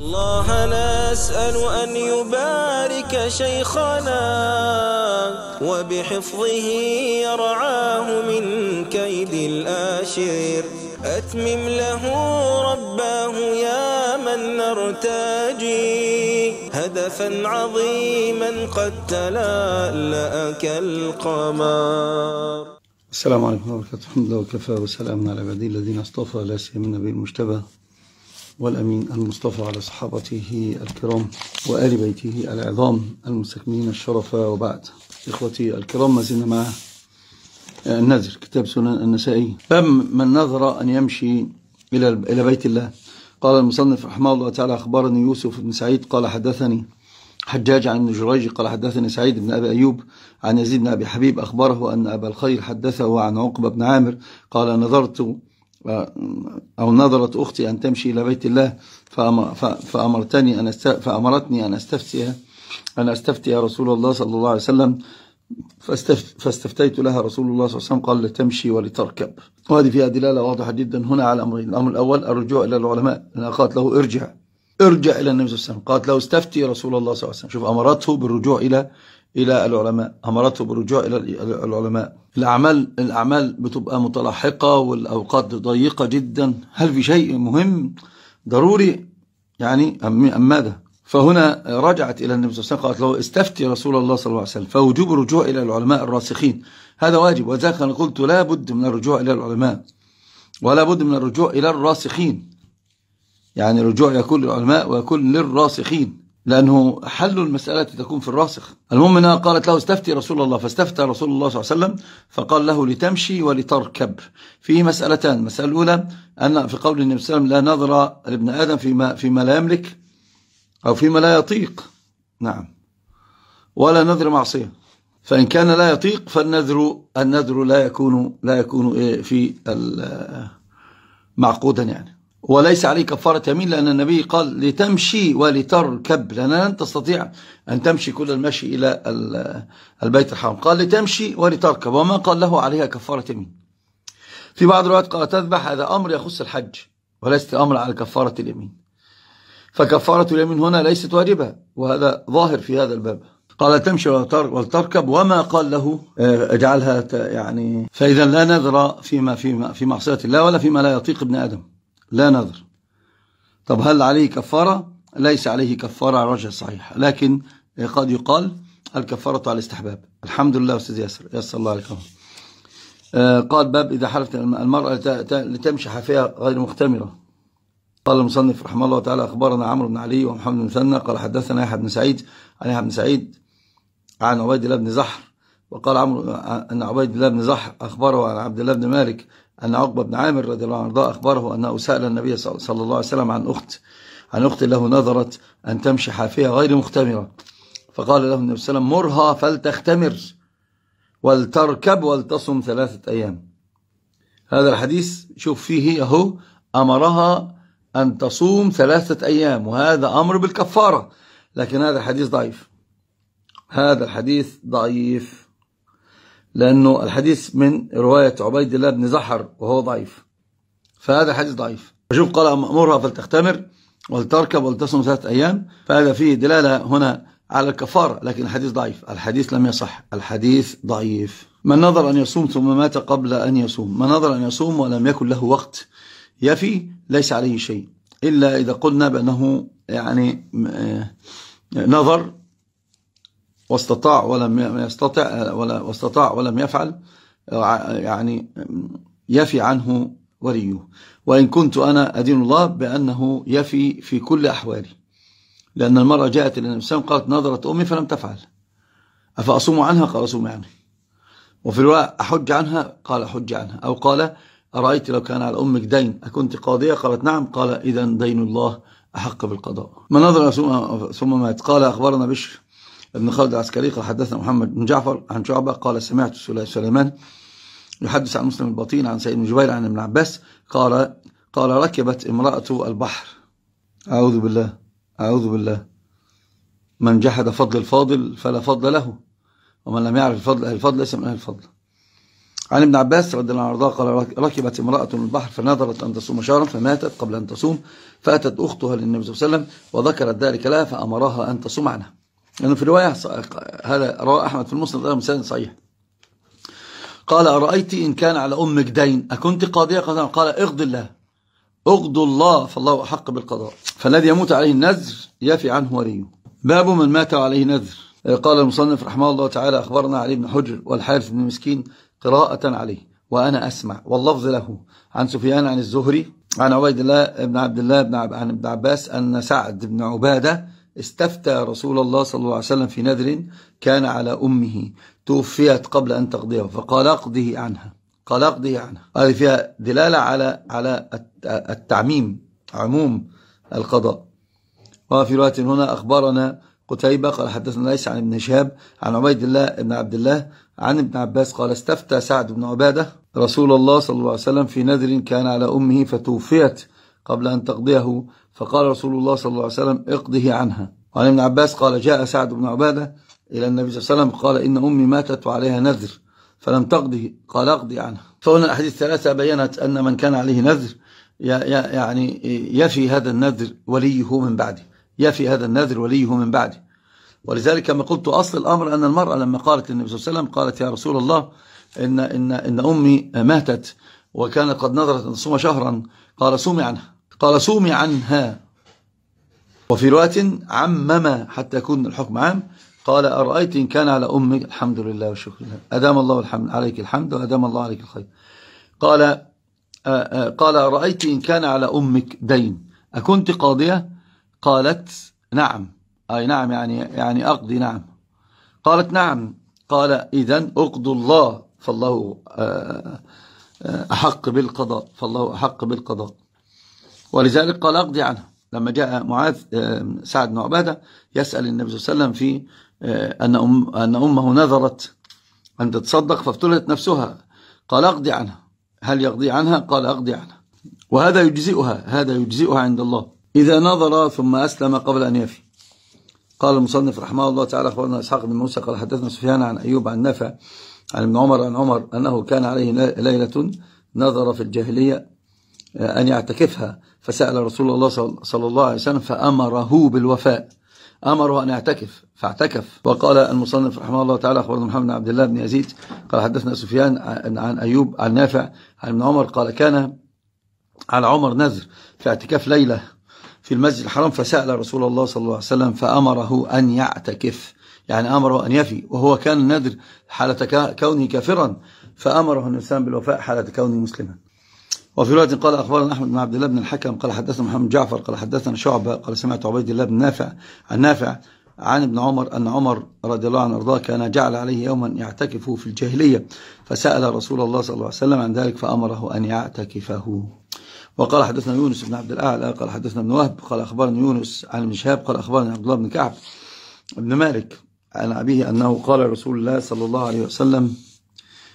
الله نسأل أن يبارك شيخنا وبحفظه يرعاه من كيد الآشر أتمم له رباه يا من نرتجي هدفا عظيما قد تلألأ كالقمر السلام عليكم ورحمة الله وبركاته الحمد لله وكفى وسلام على عباده الذين اصطفى لا سيما النبي المجتبى والأمين المصطفى على صحابته الكرام وآل بيته العظام المستكملين الشرفة وبعد إخوتي الكرام ما زلنا مع آه، النذر كتاب سنن النسائي باب من نذر أن يمشي إلى إلى بيت الله قال المصنف رحمه الله تعالى أخبرني يوسف بن سعيد قال حدثني حجاج عن جريج قال حدثني سعيد بن أبي أيوب عن يزيد بن أبي حبيب أخبره أن أبا الخير حدثه عن عقبة بن عامر قال نظرت أو نظرت أختي أن تمشي إلى بيت الله فأمرتني أن فأمرتني أن أستفتيها أن أستفتي رسول الله صلى الله عليه وسلم فاستفتيت لها رسول الله صلى الله عليه وسلم قال لتمشي ولتركب وهذه فيها دلالة واضحة جدا هنا على أمرين الأمر الأول الرجوع إلى العلماء أنا قالت له ارجع ارجع إلى النبي صلى الله عليه وسلم قالت له استفتي رسول الله صلى الله عليه وسلم شوف أمرته بالرجوع إلى إلى العلماء أمرته بالرجوع إلى العلماء الأعمال, الأعمال بتبقى متلاحقة والأوقات ضيقة جدا هل في شيء مهم ضروري يعني أم ماذا فهنا رجعت إلى النبي صلى الله عليه وسلم قالت له استفتي رسول الله صلى الله عليه وسلم فوجوب الرجوع إلى العلماء الراسخين هذا واجب وذلك أنا قلت لا بد من الرجوع إلى العلماء ولا بد من الرجوع إلى الراسخين يعني الرجوع يكون للعلماء ويكون للراسخين لأنه حل المسألة تكون في الراسخ المهم أنها قالت له استفتي رسول الله فاستفتى رسول الله صلى الله عليه وسلم فقال له لتمشي ولتركب فيه مسألتان المسألة الأولى أن في قول النبي صلى الله عليه وسلم لا نظر لابن آدم فيما, فيما لا يملك أو فيما لا يطيق نعم ولا نذر معصية فإن كان لا يطيق فالنذر النذر لا يكون لا يكون إيه في معقودا يعني وليس عليه كفارة يمين لأن النبي قال لتمشي ولتركب لأن لن تستطيع أن تمشي كل المشي إلى البيت الحرام قال لتمشي ولتركب وما قال له عليها كفارة يمين في بعض الروايات قال تذبح هذا أمر يخص الحج وليس الأمر على كفارة اليمين فكفارة اليمين هنا ليست واجبة وهذا ظاهر في هذا الباب قال تمشي ولتركب وما قال له آه، اجعلها يعني فإذا لا نذر فيما فيما, في معصية الله ولا فيما لا يطيق ابن آدم لا نذر طب هل عليه كفارة ليس عليه كفارة على رجل صحيح لكن قد يقال الكفارة على الاستحباب الحمد لله أستاذ ياسر ياسر الله عليكم آه، قال باب إذا حلفت المرأة لتمشي حافية غير مختمرة قال المصنف رحمه الله تعالى أخبرنا عمرو بن علي ومحمد بن مثنى قال حدثنا يحيى بن سعيد عن يحيى بن سعيد عن عبيد الله بن زحر وقال عمرو آه، أن عبيد الله بن زحر أخبره عن عبد الله بن مالك أن عقبة بن عامر رضي الله عنه أخبره أنه سأل النبي صلى الله عليه وسلم عن أخت عن أخت له نظرت أن تمشي حافية غير مختمرة فقال له النبي صلى الله عليه وسلم مرها فلتختمر ولتركب ولتصم ثلاثة أيام هذا الحديث شوف فيه أهو أمرها أن تصوم ثلاثة أيام وهذا أمر بالكفارة لكن هذا الحديث ضعيف هذا الحديث ضعيف لأنه الحديث من رواية عبيد الله بن زحر وهو ضعيف فهذا حديث ضعيف وشوف قال مأمورها فلتختمر ولتركب ولتصم ثلاثة أيام فهذا فيه دلالة هنا على الكفارة لكن الحديث ضعيف الحديث لم يصح الحديث ضعيف من نظر أن يصوم ثم مات قبل أن يصوم من نظر أن يصوم ولم يكن له وقت يفي ليس عليه شيء إلا إذا قلنا بأنه يعني آه، نظر واستطاع ولم يستطع ولا واستطاع ولم يفعل آه، يعني يفي عنه وليه وإن كنت أنا أدين الله بأنه يفي في كل أحوالي لأن المرأة جاءت إلى النبي قالت نظرت أمي فلم تفعل أفأصوم عنها قال أصوم عنها يعني. وفي الواقع أحج عنها قال أحج عنها أو قال أرأيت لو كان على أمك دين أكنت قاضية قالت نعم قال إذا دين الله أحق بالقضاء ما نظر ثم مات قال أخبرنا بشر ابن خالد العسكري قال حدثنا محمد بن جعفر عن شعبة قال سمعت سليمان يحدث عن مسلم البطين عن سيد جبير عن ابن عباس قال قال ركبت امرأة البحر أعوذ بالله أعوذ بالله من جحد فضل الفاضل فلا فضل له ومن لم يعرف الفضل أهل الفضل ليس من أهل الفضل عن ابن عباس رضي الله عنه قال ركبت امرأة البحر فنظرت أن تصوم شهرا فماتت قبل أن تصوم فأتت أختها للنبي صلى الله عليه وسلم وذكرت ذلك لها فأمرها أن تصوم عنها لأنه يعني في رواية هذا رواه أحمد في المسند هذا مسند صحيح قال أرأيت إن كان على أمك دين أكنت قاضية قال اغض الله اغض الله فالله أحق بالقضاء فالذي يموت عليه النذر يفي عنه وريه باب من مات عليه نذر قال المصنف رحمه الله تعالى أخبرنا علي بن حجر والحارث بن مسكين قراءة عليه وأنا أسمع واللفظ له عن سفيان عن الزهري عن عبيد الله بن عبد الله بن عن ابن عباس أن سعد بن عبادة استفتى رسول الله صلى الله عليه وسلم في نذر كان على أمه توفيت قبل أن تقضيه فقال أقضه عنها قال أقضه عنها هذه فيها دلالة على على التعميم عموم القضاء وفي رواية هنا أخبرنا قتيبة قال حدثنا ليس عن ابن شهاب عن عبيد الله بن عبد الله عن ابن عباس قال استفتى سعد بن عبادة رسول الله صلى الله عليه وسلم في نذر كان على أمه فتوفيت قبل أن تقضيه فقال رسول الله صلى الله عليه وسلم اقضه عنها وعن ابن عباس قال جاء سعد بن عبادة إلى النبي صلى الله عليه وسلم قال إن أمي ماتت وعليها نذر فلم تقضي قال اقضي عنها فهنا الأحاديث الثلاثة بينت أن من كان عليه نذر يعني يفي هذا النذر وليه من بعده يفي هذا النذر وليه من بعده ولذلك كما قلت أصل الأمر أن المرأة لما قالت للنبي صلى الله عليه وسلم قالت يا رسول الله إن, إن, إن أمي ماتت وكانت قد نظرت أن تصوم شهرا قال صومي عنها قال سمع عنها وفي رواية عمما حتى يكون الحكم عام قال أرأيت إن كان على أمك الحمد لله والشكر لله أدام الله الحمد عليك الحمد وأدام الله عليك الخير قال آه، آه، قال أرأيت إن كان على أمك دين أكنت قاضية قالت نعم أي نعم يعني يعني أقضي نعم قالت نعم قال إذا أقضوا الله فالله آه، أحق بالقضاء فالله أحق بالقضاء ولذلك قال أقضي عنها لما جاء معاذ آه، سعد بن عبادة يسأل النبي صلى الله عليه وسلم في آه، أن, أم أن أمه نذرت أن تتصدق فافتلت نفسها قال أقضي عنها هل يقضي عنها قال أقضي عنها وهذا يجزئها هذا يجزئها عند الله إذا نظر ثم أسلم قبل أن يفي قال المصنف رحمه الله تعالى أخبرنا إسحاق بن موسى قال حدثنا سفيان عن أيوب عن نفع عن ابن عمر عن عمر أنه كان عليه ليلة نظر في الجاهلية آه، أن يعتكفها فسأل رسول الله صلى الله عليه وسلم فأمره بالوفاء أمره أن يعتكف فاعتكف وقال المصنف رحمه الله تعالى أخبرنا محمد بن عبد الله بن يزيد قال حدثنا سفيان عن أيوب عن نافع عن ابن عمر قال كان على عمر نذر في اعتكاف ليلة في المسجد الحرام فسأل رسول الله صلى الله عليه وسلم فأمره أن يعتكف يعني أمره أن يفي وهو كان نذر حالة كونه كافرا فأمره النسان بالوفاء حالة كونه مسلما وفي رواية قال أخبرنا أحمد بن عبد الله بن الحكم قال حدثنا محمد جعفر قال حدثنا شعبة قال سمعت عبيد الله بن نافع النافع عن ابن عمر أن عمر رضي الله عنه أرضاه كان جعل عليه يوما يعتكف في الجاهلية فسأل رسول الله صلى الله عليه وسلم عن ذلك فأمره أن يعتكفه وقال حدثنا يونس بن عبد الأعلى قال حدثنا ابن وهب قال اخبرنا يونس عن ابن شهاب قال اخبرنا عبد الله بن كعب بن مالك عن أبيه أنه قال رسول الله صلى الله عليه وسلم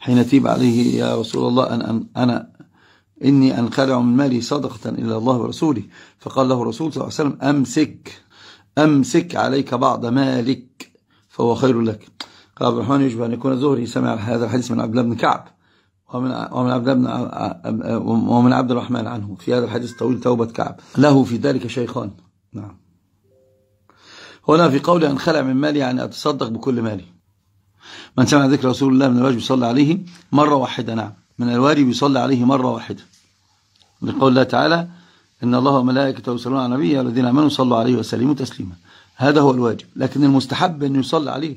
حين تيب عليه يا رسول الله أن أنا إني أنخلع من مالي صدقة إلى الله ورسوله فقال له الرسول صلى الله عليه وسلم أمسك أمسك عليك بعض مالك فهو خير لك قال عبد الرحمن يجب أن يكون زهري سمع هذا الحديث من عبد الله بن كعب ومن ومن عبد بن ومن عبد الرحمن عنه في هذا الحديث الطويل توبة كعب له في ذلك شيخان نعم هنا في قول أنخلع من مالي يعني أتصدق بكل مالي من سمع ذكر رسول الله من الواجب يصلي عليه مرة واحدة نعم من الواجب يصلي عليه مرة واحدة لقول الله تعالى إن الله وملائكته يصلون على النبي الذين آمنوا صلوا عليه وسلموا تسليما هذا هو الواجب لكن المستحب أن يصلى عليه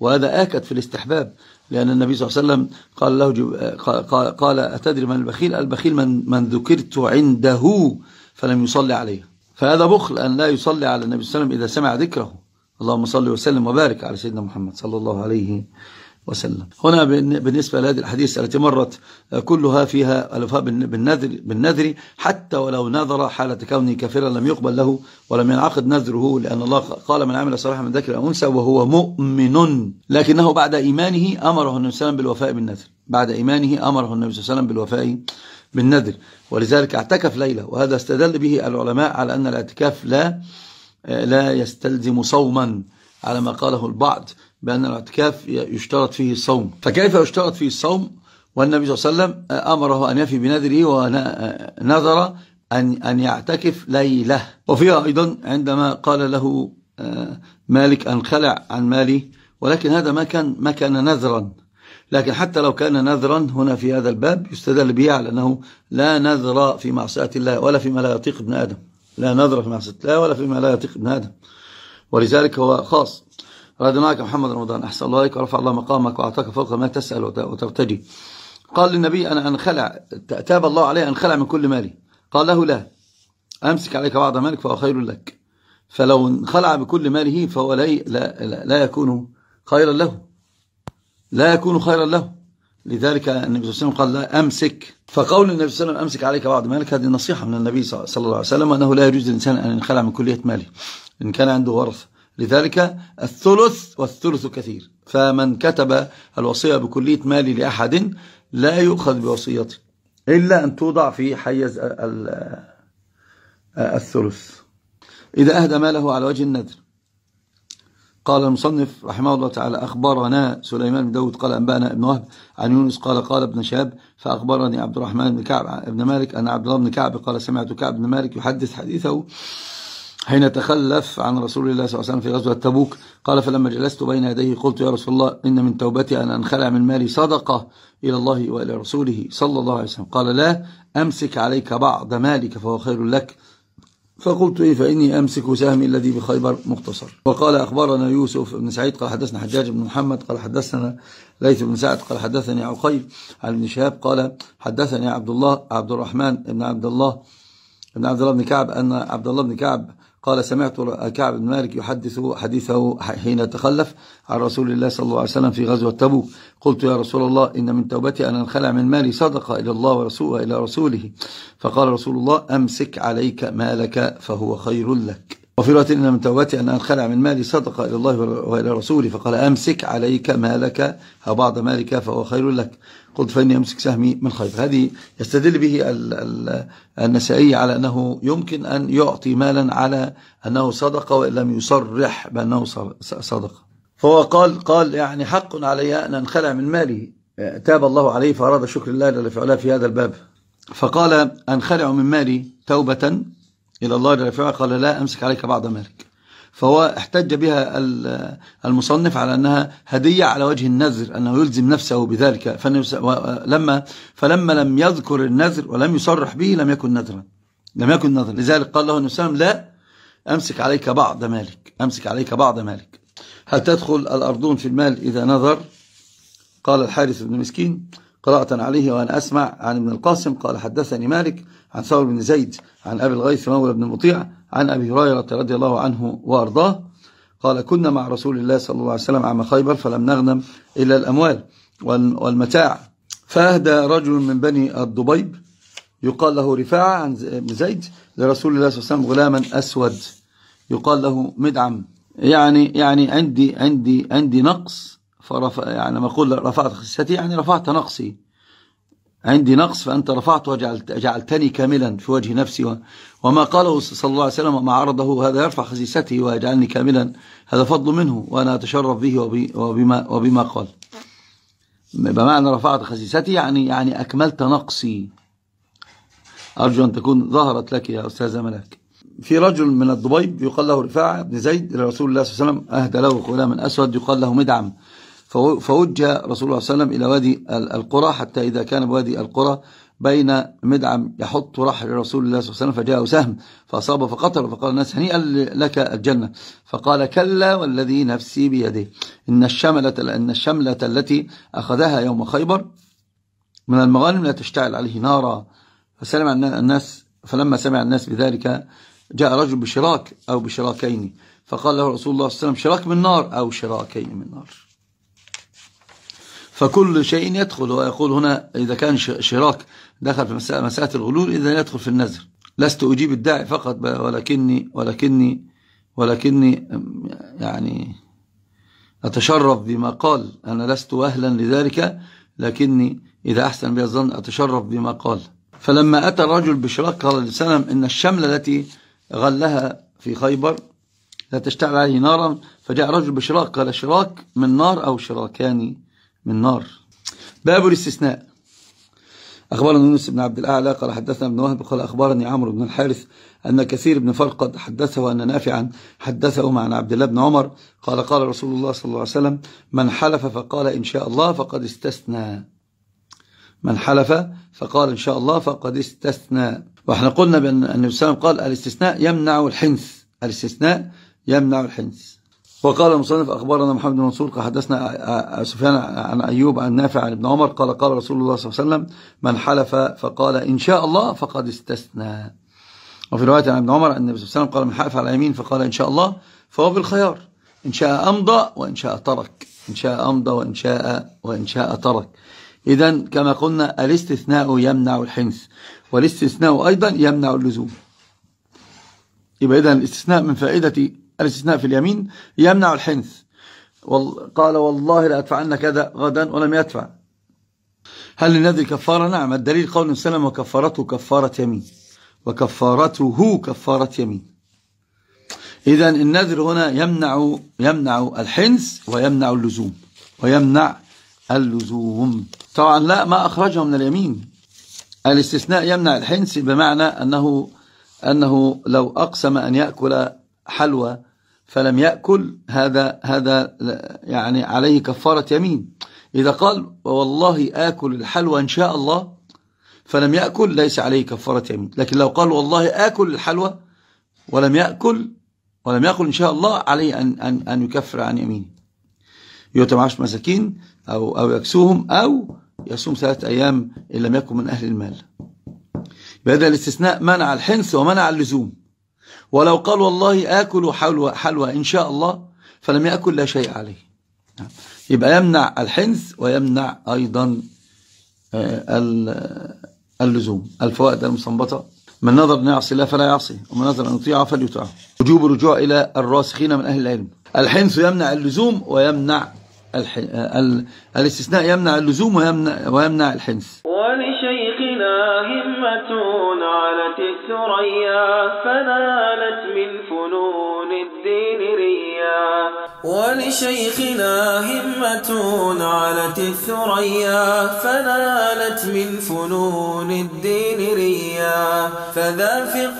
وهذا آكد في الاستحباب لأن النبي صلى الله عليه وسلم قال له جب... قال... قال أتدري من البخيل البخيل من, من ذكرت عنده فلم يصلي عليه فهذا بخل أن لا يصلي على النبي صلى الله عليه وسلم إذا سمع ذكره اللهم صل وسلم وبارك على سيدنا محمد صلى الله عليه وسلم وسلم هنا بالنسبة لهذه الحديث التي مرت آه، كلها فيها ألفاء بالنذر, بالنذر حتى ولو نذر حالة كونه كافرا لم يقبل له ولم ينعقد نذره لأن الله قال من عمل صالحا من ذكر أنسى وهو مؤمن لكنه بعد إيمانه أمره النبي صلى الله عليه وسلم بالوفاء بالنذر بعد إيمانه أمره النبي صلى الله عليه وسلم بالوفاء بالنذر ولذلك اعتكف ليلة وهذا استدل به العلماء على أن الاعتكاف لا آه، لا يستلزم صوما على ما قاله البعض بأن الاعتكاف يشترط فيه الصوم فكيف يشترط فيه الصوم والنبي صلى الله عليه وسلم آه، أمره أن يفي بنذره ونذر آه، أن أن يعتكف ليلة وفيها أيضا عندما قال له آه، مالك أنخلع عن مالي ولكن هذا ما كان ما كان نذرا لكن حتى لو كان نذرا هنا في هذا الباب يستدل به على أنه لا نذر في معصية الله ولا فيما لا يطيق ابن آدم لا نذر في معصية الله ولا فيما لا يطيق ابن آدم ولذلك هو خاص راد معك محمد رمضان أحسن الله عليك ورفع الله مقامك وأعطاك فوق ما تسأل وترتجي قال للنبي أنا أنخلع تاب الله عليه أنخلع من كل مالي قال له لا أمسك عليك بعض مالك فهو خير لك فلو انخلع بكل ماله فهو لا, لا, لا يكون خيرا له لا يكون خيرا له لذلك النبي صلى الله عليه وسلم قال لا أمسك فقول النبي صلى الله عليه وسلم أمسك عليك بعض مالك هذه نصيحة من النبي صلى الله عليه وسلم أنه لا يجوز للإنسان أن ينخلع من كلية ماله إن كان عنده ورثة لذلك الثلث والثلث كثير فمن كتب الوصية بكلية مالي لأحد لا يؤخذ بوصيته إلا أن توضع في حيز الثلث إذا أهدى ماله على وجه النذر قال المصنف رحمه الله تعالى أخبرنا سليمان بن داود قال أنبأنا ابن وهب عن يونس قال قال ابن شهاب فأخبرني عبد الرحمن بن كعب ابن مالك أن عبد الله بن كعب قال سمعت كعب بن مالك يحدث حديثه حين تخلف عن رسول الله صلى الله عليه وسلم في غزوة تبوك قال فلما جلست بين يديه قلت يا رسول الله إن من توبتي أن أنخلع من مالي صدقة إلى الله وإلى رسوله صلى الله عليه وسلم قال لا أمسك عليك بعض مالك فهو خير لك فقلت إيه فإني أمسك سهمي الذي بخيبر مختصر وقال أخبرنا يوسف بن سعيد قال حدثنا حجاج بن محمد قال حدثنا ليث بن سعد قال حدثني عقيل عن ابن شهاب قال حدثني عبد الله عبد الرحمن بن عبد الله أن عبد الله بن كعب أن عبد الله بن كعب قال سمعت كعب بن مالك يحدث حديثه حين تخلف عن رسول الله صلى الله عليه وسلم في غزوة تبوك قلت يا رسول الله إن من توبتي أن أنخلع من مالي صدقة إلى الله ورسوله إلى رسوله فقال رسول الله أمسك عليك مالك فهو خير لك وفي رواية إن من توبتي أن أنخلع من مالي صدقة إلى الله وإلى رسوله فقال أمسك عليك مالك أو بعض مالك فهو خير لك قلت فإني أمسك سهمي من خيط هذه يستدل به النسائي على أنه يمكن أن يعطي مالا على أنه صدق وإن لم يصرح بأنه صدق فهو قال قال يعني حق علي أن أنخلع من مالي تاب الله عليه فأراد شكر الله جل فعلا في هذا الباب فقال أنخلع من مالي توبة إلى الله جل قال لا أمسك عليك بعض مالك فهو احتج بها المصنف على أنها هدية على وجه النذر أنه يلزم نفسه بذلك فلما, فلما لم يذكر النذر ولم يصرح به لم يكن نذرا لم يكن نذرا لذلك قال له النبي لا أمسك عليك بعض مالك أمسك عليك بعض مالك هل تدخل الأرضون في المال إذا نذر قال الحارث بن مسكين قراءة عليه وأنا أسمع عن ابن القاسم قال حدثني مالك عن ثور بن زيد عن أبي الغيث مولى بن مطيع عن أبي هريرة رضي الله عنه وأرضاه قال كنا مع رسول الله صلى الله عليه وسلم عام خيبر فلم نغنم إلا الأموال والمتاع فأهدى رجل من بني الضبيب يقال له رفاعة عن زيد لرسول الله صلى الله عليه وسلم غلاما أسود يقال له مدعم يعني يعني عندي عندي عندي نقص فرفع يعني ما أقول رفعت خسيتي يعني رفعت نقصي عندي نقص فأنت رفعت وجعلت جعلتني كاملا في وجه نفسي وما قاله صلى الله عليه وسلم وما عرضه هذا يرفع خسيسته ويجعلني كاملا هذا فضل منه وأنا أتشرف به وبما, وبما قال بمعنى رفعت خسيستي يعني يعني أكملت نقصي أرجو أن تكون ظهرت لك يا أستاذ ملاك في رجل من الضبيب يقال له رفاعة بن زيد إلى رسول الله صلى الله عليه وسلم أهدى له غلام أسود يقال له مدعم فوج رسول الله صلى الله عليه وسلم إلى وادي القرى حتى إذا كان بوادي القرى بين مدعم يحط رحل رسول الله صلى الله عليه وسلم فجاءه سهم فأصاب فقتل فقال الناس هنيئا لك الجنة فقال كلا والذي نفسي بيده إن الشملة, إن الشملة التي أخذها يوم خيبر من المغانم لا تشتعل عليه نارا فسلم الناس فلما سمع الناس بذلك جاء رجل بشراك أو بشراكين فقال له رسول الله صلى الله عليه وسلم شراك من نار أو شراكين من نار فكل شيء يدخل ويقول هنا إذا كان شراك دخل في مسألة الغلول إذا يدخل في النذر لست أجيب الداعي فقط ولكني ولكني ولكني يعني أتشرف بما قال أنا لست أهلا لذلك لكني إذا أحسن بي الظن أتشرف بما قال فلما أتى الرجل بشراك قال للسلام إن الشملة التي غلها في خيبر لا تشتعل عليه نارا فجاء رجل بشراك قال شراك من نار أو شراكان من نار باب الاستثناء أخبرنا يونس بن عبد الأعلى قال حدثنا ابن وهب قال أخبرني عمرو بن الحارث أن كثير بن فرقد حدثه أن نافعا حدثه عن عبد الله بن عمر قال قال رسول الله صلى الله عليه وسلم من حلف فقال إن شاء الله فقد استثنى من حلف فقال إن شاء الله فقد استثنى وإحنا قلنا بأن النبي صلى الله عليه وسلم قال الاستثناء يمنع الحنث الاستثناء يمنع الحنث وقال المصنف أخبرنا محمد بن منصور حدثنا سفيان عن أيوب عن نافع عن ابن عمر قال قال رسول الله صلى الله عليه وسلم من حلف فقال إن شاء الله فقد استثنى وفي رواية عن ابن عمر أن النبي صلى الله عليه وسلم قال من حلف على يمين فقال إن شاء الله فهو بالخيار إن شاء أمضى وإن شاء ترك إن شاء أمضى وإن شاء وإن شاء ترك إذا كما قلنا الاستثناء يمنع الحنث والاستثناء أيضا يمنع اللزوم يبقى إذا الاستثناء من فائدة الاستثناء في اليمين يمنع الحنث قال والله لأدفعن كذا غدا ولم يدفع هل للنذر كفارة نعم الدليل قول سلم وكفارته كفارة يمين وكفارته كفارة يمين إذا النذر هنا يمنع يمنع الحنس ويمنع اللزوم ويمنع اللزوم طبعا لا ما أخرجه من اليمين الاستثناء يمنع الحنس بمعنى أنه أنه لو أقسم أن يأكل حلوى فلم يأكل هذا هذا يعني عليه كفارة يمين إذا قال والله آكل الحلوى إن شاء الله فلم يأكل ليس عليه كفارة يمين لكن لو قال والله آكل الحلوى ولم يأكل ولم يأكل إن شاء الله عليه أن, أن, أن يكفر عن يمينه يؤتى معاش مساكين أو, أو يكسوهم أو يصوم ثلاثة أيام إن لم يكن من أهل المال بهذا الاستثناء منع الحنث ومنع اللزوم ولو قال والله آكل حلوى, حلوى إن شاء الله فلم يأكل لا شيء عليه يبقى يمنع الحنث ويمنع أيضا آه، آه، اللزوم الفوائد المصنبطة من نظر أن يعصي الله فلا يعصي ومن نظر أن يطيعه فليطيعه وجوب الرجوع إلى الراسخين من أهل العلم الحنث يمنع اللزوم ويمنع آه، الاستثناء يمنع اللزوم ويمنع, ويمنع الحنث ولشيخنا همة كانت الثريا فنالت من فنون الدين ريا ولشيخنا همة علت الثريا فنالت من فنون الدين ريا فذافق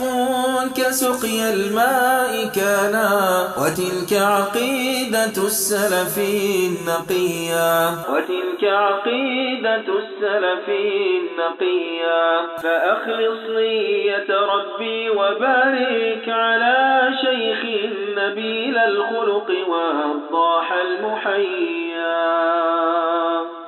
كسقي الماء كانا وتلك عقيدة السلف النقيا وتلك عقيدة السلف النقيا فأخلص لي ذرية ربي وبارك على شيخ نبيل الخلق والضاح المحيا